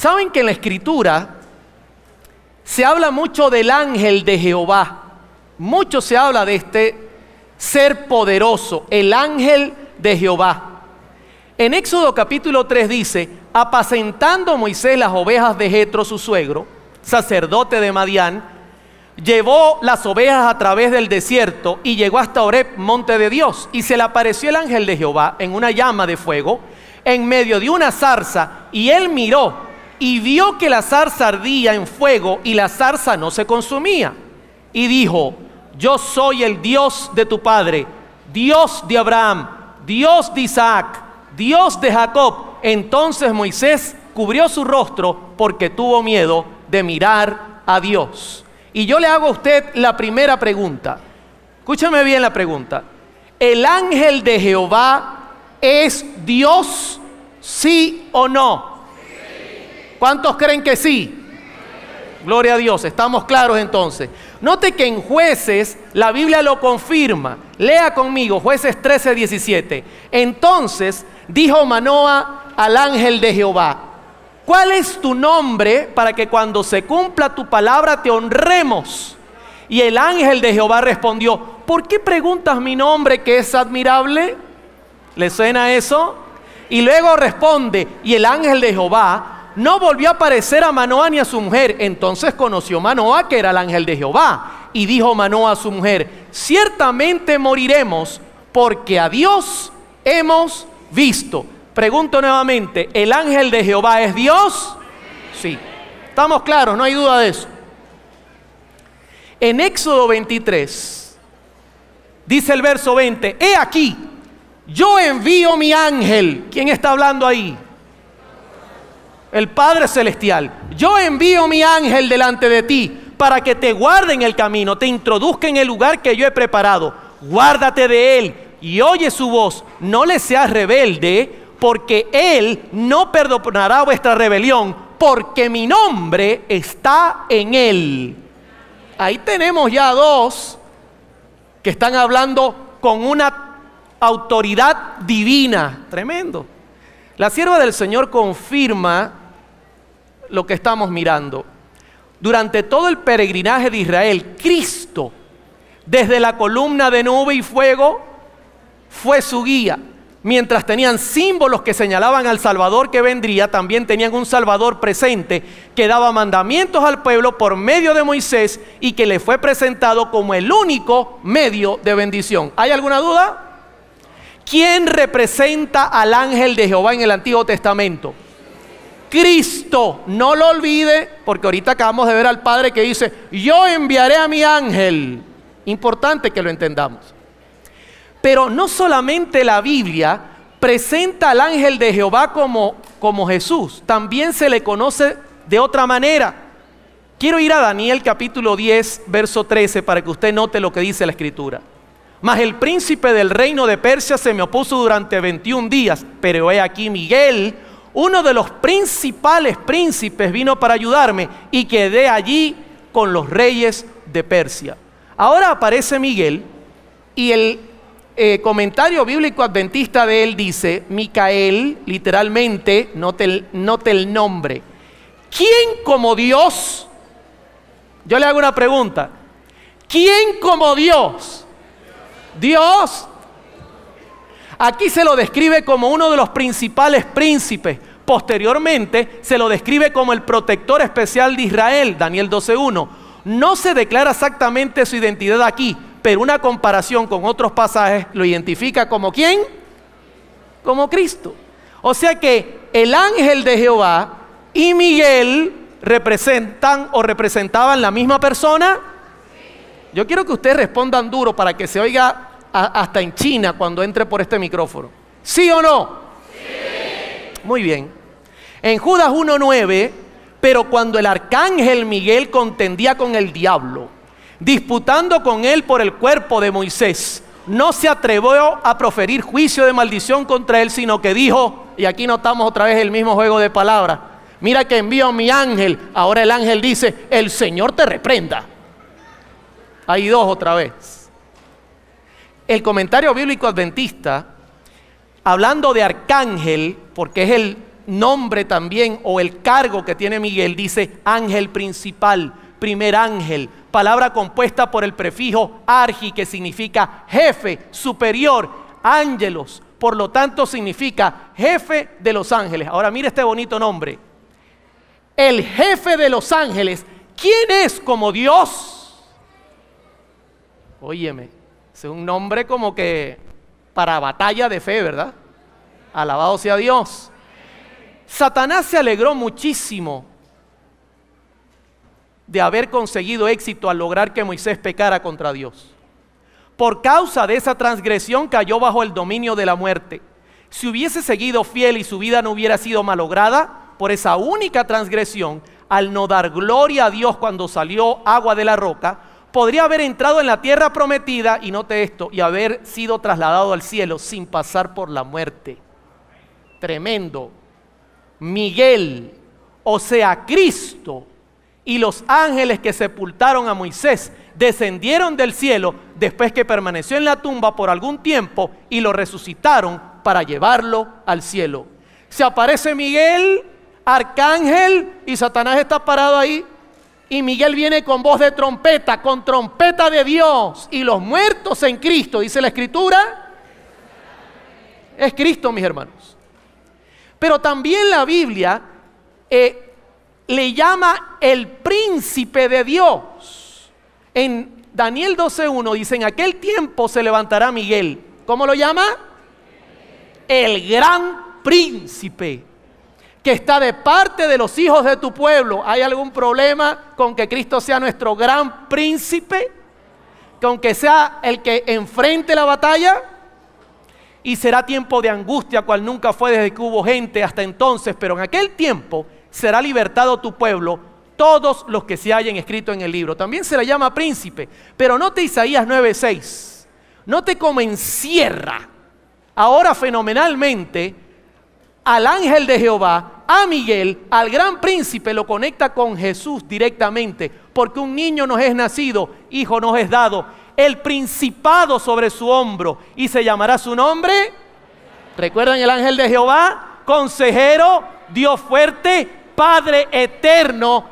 ¿Saben que en la escritura se habla mucho del ángel de Jehová? Mucho se habla de este ser poderoso, el ángel de Jehová. En Éxodo capítulo 3 dice, apacentando Moisés las ovejas de Jetro, su suegro, sacerdote de Madián, llevó las ovejas a través del desierto y llegó hasta Oreb, monte de Dios, y se le apareció el ángel de Jehová en una llama de fuego en medio de una zarza, y él miró y vio que la zarza ardía en fuego y la zarza no se consumía. Y dijo, yo soy el Dios de tu padre, Dios de Abraham, Dios de Isaac, Dios de Jacob. Entonces Moisés cubrió su rostro porque tuvo miedo de mirar a Dios. Y yo le hago a usted la primera pregunta. Escúchame bien la pregunta. ¿El ángel de Jehová es Dios, sí o no? ¿Cuántos creen que sí? Gloria a Dios, estamos claros entonces. Note que en jueces la Biblia lo confirma. Lea conmigo jueces 13, 17. Entonces dijo Manoah al ángel de Jehová, ¿cuál es tu nombre para que cuando se cumpla tu palabra te honremos? Y el ángel de Jehová respondió, ¿por qué preguntas mi nombre que es admirable? ¿Le suena eso? Y luego responde, y el ángel de Jehová no volvió a aparecer a Manoa ni a su mujer. Entonces conoció Manoa que era el ángel de Jehová. Y dijo Manoa a su mujer, ciertamente moriremos porque a Dios hemos visto. Pregunto nuevamente, ¿el ángel de Jehová es Dios? Sí. Estamos claros, no hay duda de eso. En Éxodo 23, dice el verso 20, he aquí, yo envío mi ángel. ¿Quién está hablando ahí? el Padre Celestial, yo envío mi ángel delante de ti para que te guarde en el camino, te introduzca en el lugar que yo he preparado. Guárdate de él y oye su voz, no le seas rebelde, porque él no perdonará vuestra rebelión, porque mi nombre está en él. Ahí tenemos ya dos que están hablando con una autoridad divina, tremendo. La sierva del Señor confirma lo que estamos mirando. Durante todo el peregrinaje de Israel, Cristo, desde la columna de nube y fuego, fue su guía. Mientras tenían símbolos que señalaban al Salvador que vendría, también tenían un Salvador presente que daba mandamientos al pueblo por medio de Moisés y que le fue presentado como el único medio de bendición. ¿Hay alguna duda? ¿Quién representa al ángel de Jehová en el Antiguo Testamento? Cristo. No lo olvide, porque ahorita acabamos de ver al Padre que dice, yo enviaré a mi ángel. Importante que lo entendamos. Pero no solamente la Biblia presenta al ángel de Jehová como, Jesús, también se le conoce de otra manera. Quiero ir a Daniel capítulo 10, verso 13, para que usted note lo que dice la escritura. Mas el príncipe del reino de Persia se me opuso durante 21 días, pero he aquí Miguel, uno de los principales príncipes vino para ayudarme y quedé allí con los reyes de Persia. Ahora aparece Miguel y el eh, comentario bíblico adventista de él dice, Micael, literalmente, note el, note el nombre, ¿quién como Dios? Yo le hago una pregunta, ¿quién como Dios? Dios Aquí se lo describe como uno de los principales príncipes. Posteriormente se lo describe como el protector especial de Israel, Daniel 12.1. No se declara exactamente su identidad aquí, pero una comparación con otros pasajes lo identifica como quién? Como Cristo. O sea que el ángel de Jehová y Miguel representan o representaban la misma persona. Yo quiero que ustedes respondan duro para que se oiga hasta en China cuando entre por este micrófono. ¿Sí o no? Sí. Muy bien. En Judas 1.9, pero cuando el arcángel Miguel contendía con el diablo, disputando con él por el cuerpo de Moisés, no se atrevió a proferir juicio de maldición contra él, sino que dijo, y aquí notamos otra vez el mismo juego de palabras, mira que envío a mi ángel, ahora el ángel dice, el Señor te reprenda. Hay dos otra vez el comentario bíblico adventista, hablando de arcángel, porque es el nombre también o el cargo que tiene Miguel, dice ángel principal, primer ángel, palabra compuesta por el prefijo argi, que significa jefe, superior, ángelos, por lo tanto significa jefe de los ángeles. Ahora mire este bonito nombre. El jefe de los ángeles, ¿quién es como Dios? Óyeme, es un nombre como que para batalla de fe, ¿verdad? Alabado sea Dios. Satanás se alegró muchísimo de haber conseguido éxito al lograr que Moisés pecara contra Dios. Por causa de esa transgresión cayó bajo el dominio de la muerte. Si hubiese seguido fiel y su vida no hubiera sido malograda, por esa única transgresión, al no dar gloria a Dios cuando salió agua de la roca, podría haber entrado en la tierra prometida, y note esto, y haber sido trasladado al cielo sin pasar por la muerte. Tremendo. Miguel, o sea, Cristo, y los ángeles que sepultaron a Moisés descendieron del cielo después que permaneció en la tumba por algún tiempo y lo resucitaron para llevarlo al cielo. Se aparece Miguel, arcángel, y Satanás está parado ahí y Miguel viene con voz de trompeta, con trompeta de Dios. Y los muertos en Cristo, dice la escritura, es Cristo, mis hermanos. Pero también la Biblia eh, le llama el príncipe de Dios. En Daniel 12.1 dice, en aquel tiempo se levantará Miguel. ¿Cómo lo llama? El gran príncipe que está de parte de los hijos de tu pueblo. ¿Hay algún problema con que Cristo sea nuestro gran príncipe? ¿Con que sea el que enfrente la batalla? Y será tiempo de angustia, cual nunca fue desde que hubo gente hasta entonces, pero en aquel tiempo será libertado tu pueblo, todos los que se hayan escrito en el libro. También se le llama príncipe, pero note Isaías 9:6. No te como encierra ahora fenomenalmente al ángel de Jehová, a Miguel, al gran príncipe, lo conecta con Jesús directamente, porque un niño nos es nacido, hijo nos es dado, el principado sobre su hombro, y se llamará su nombre. ¿Recuerdan el ángel de Jehová? Consejero, Dios fuerte, Padre eterno,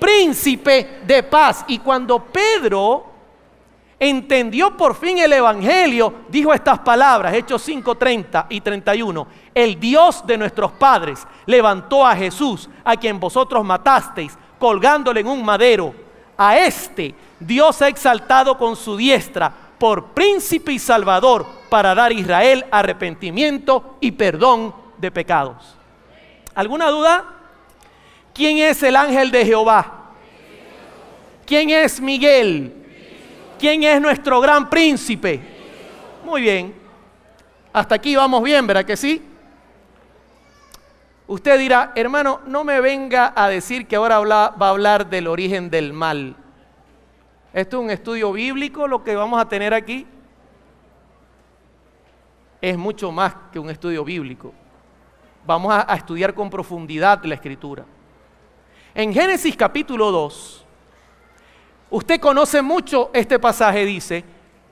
príncipe de paz. Y cuando Pedro entendió por fin el Evangelio, dijo estas palabras, Hechos 5, 30 y 31. El Dios de nuestros padres levantó a Jesús, a quien vosotros matasteis, colgándole en un madero. A este Dios ha exaltado con su diestra por príncipe y salvador para dar a Israel arrepentimiento y perdón de pecados. ¿Alguna duda? ¿Quién es el ángel de Jehová? ¿Quién es Miguel? ¿Quién es nuestro gran príncipe? Muy bien. Hasta aquí vamos bien, ¿verdad que sí? Usted dirá, hermano, no me venga a decir que ahora va a hablar del origen del mal. Esto es un estudio bíblico lo que vamos a tener aquí. Es mucho más que un estudio bíblico. Vamos a, estudiar con profundidad la escritura. En Génesis capítulo 2, Usted conoce mucho este pasaje, dice,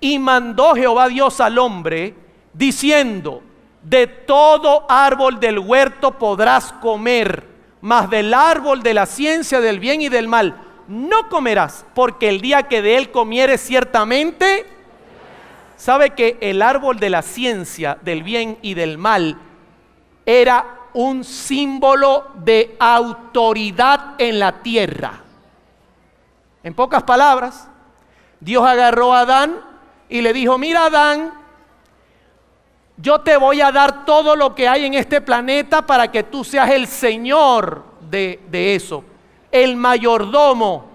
y mandó Jehová Dios al hombre diciendo, de todo árbol del huerto podrás comer, mas del árbol de la ciencia del bien y del mal no comerás, porque el día que de él comieres ciertamente, sabe que el árbol de la ciencia del bien y del mal era un símbolo de autoridad en la tierra. En pocas palabras, Dios agarró a Adán y le dijo, mira Adán, yo te voy a dar todo lo que hay en este planeta para que tú seas el señor de, eso, el mayordomo.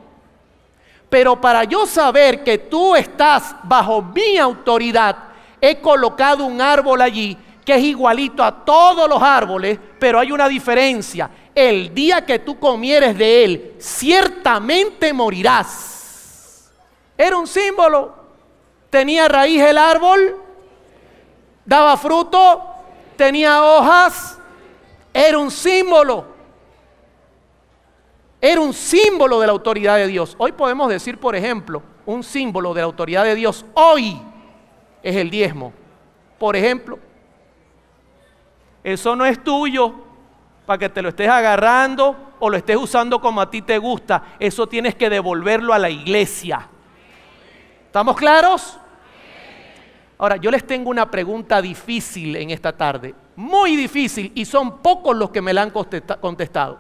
Pero para yo saber que tú estás bajo mi autoridad, he colocado un árbol allí que es igualito a todos los árboles, pero hay una diferencia el día que tú comieres de él, ciertamente morirás. Era un símbolo. Tenía raíz el árbol, daba fruto, tenía hojas, era un símbolo. Era un símbolo de la autoridad de Dios. Hoy podemos decir, por ejemplo, un símbolo de la autoridad de Dios hoy es el diezmo. Por ejemplo, eso no es tuyo, para que te lo estés agarrando o lo estés usando como a ti te gusta. Eso tienes que devolverlo a la iglesia. ¿Estamos claros? Ahora, yo les tengo una pregunta difícil en esta tarde, muy difícil, y son pocos los que me la han contestado.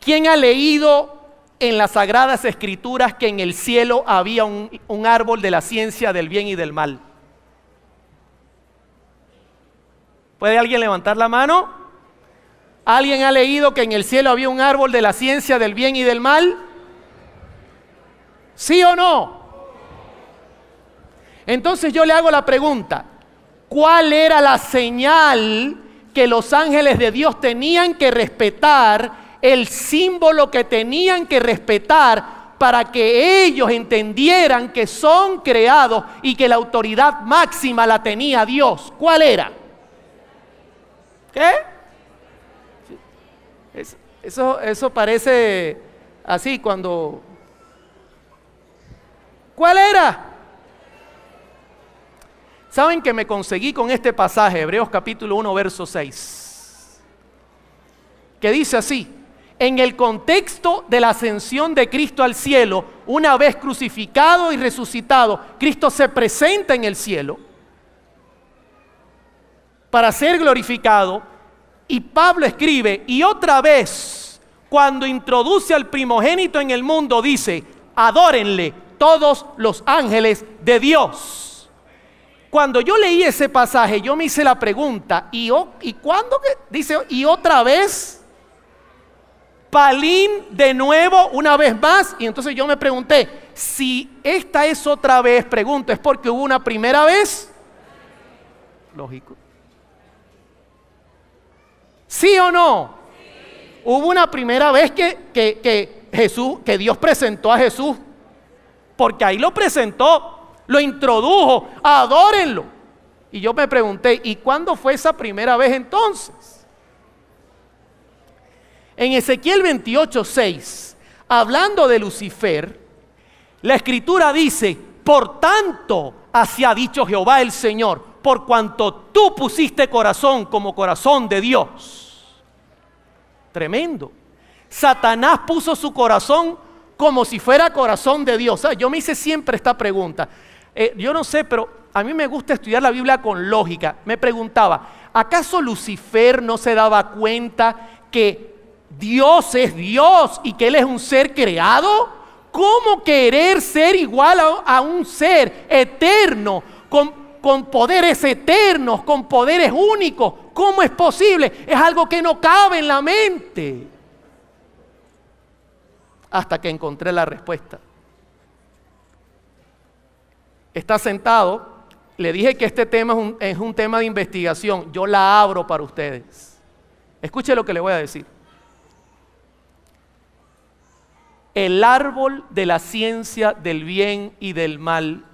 ¿Quién ha leído en las sagradas escrituras que en el cielo había un, árbol de la ciencia del bien y del mal? ¿Puede alguien levantar la mano? ¿Alguien ha leído que en el cielo había un árbol de la ciencia del bien y del mal? ¿Sí o no? Entonces yo le hago la pregunta, ¿cuál era la señal que los ángeles de Dios tenían que respetar, el símbolo que tenían que respetar para que ellos entendieran que son creados y que la autoridad máxima la tenía Dios? ¿Cuál era? ¿Qué? Eso, eso parece así cuando... ¿Cuál era? ¿Saben que me conseguí con este pasaje, Hebreos capítulo 1, verso 6? Que dice así, en el contexto de la ascensión de Cristo al cielo, una vez crucificado y resucitado, Cristo se presenta en el cielo para ser glorificado. Y Pablo escribe, y otra vez, cuando introduce al primogénito en el mundo, dice, adórenle todos los ángeles de Dios. Cuando yo leí ese pasaje, yo me hice la pregunta, ¿y, y cuándo? Dice, ¿y otra vez? Palín de nuevo, una vez más. Y entonces yo me pregunté, si esta es otra vez, pregunto, ¿es porque hubo una primera vez? Lógico. ¿Sí o no? Hubo una primera vez que, que, Jesús, que Dios presentó a Jesús, porque ahí lo presentó, lo introdujo, adórenlo. Y yo me pregunté, ¿y cuándo fue esa primera vez entonces? En Ezequiel 28, 6, hablando de Lucifer, la escritura dice, por tanto, así ha dicho Jehová el Señor, por cuanto tú pusiste corazón como corazón de Dios Tremendo. Satanás puso su corazón como si fuera corazón de Dios. Yo me hice siempre esta pregunta. Eh, yo no sé, pero a mí me gusta estudiar la Biblia con lógica. Me preguntaba, ¿acaso Lucifer no se daba cuenta que Dios es Dios y que Él es un ser creado? ¿Cómo querer ser igual a, un ser eterno? con poderes eternos, con poderes únicos. ¿Cómo es posible? Es algo que no cabe en la mente. Hasta que encontré la respuesta. Está sentado. Le dije que este tema es un, tema de investigación. Yo la abro para ustedes. Escuche lo que le voy a decir. El árbol de la ciencia del bien y del mal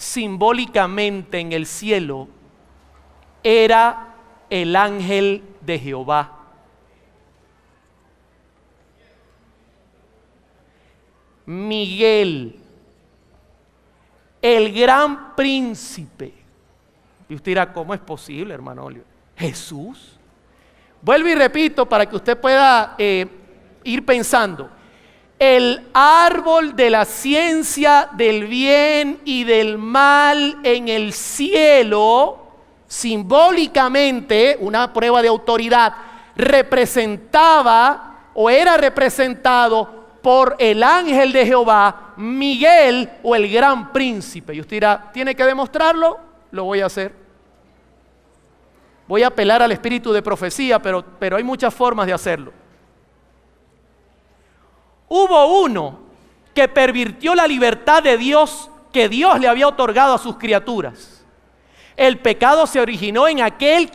simbólicamente en el cielo era el ángel de Jehová. Miguel, el gran príncipe. Y usted dirá, ¿cómo es posible, hermano Jesús. Vuelvo y repito para que usted pueda eh, ir pensando el árbol de la ciencia del bien y del mal en el cielo, simbólicamente, una prueba de autoridad, representaba o era representado por el ángel de Jehová, Miguel o el gran príncipe. Y usted dirá, ¿tiene que demostrarlo? Lo voy a hacer. Voy a apelar al espíritu de profecía, pero, pero hay muchas formas de hacerlo hubo uno que pervirtió la libertad de Dios que Dios le había otorgado a sus criaturas. El pecado se originó en aquel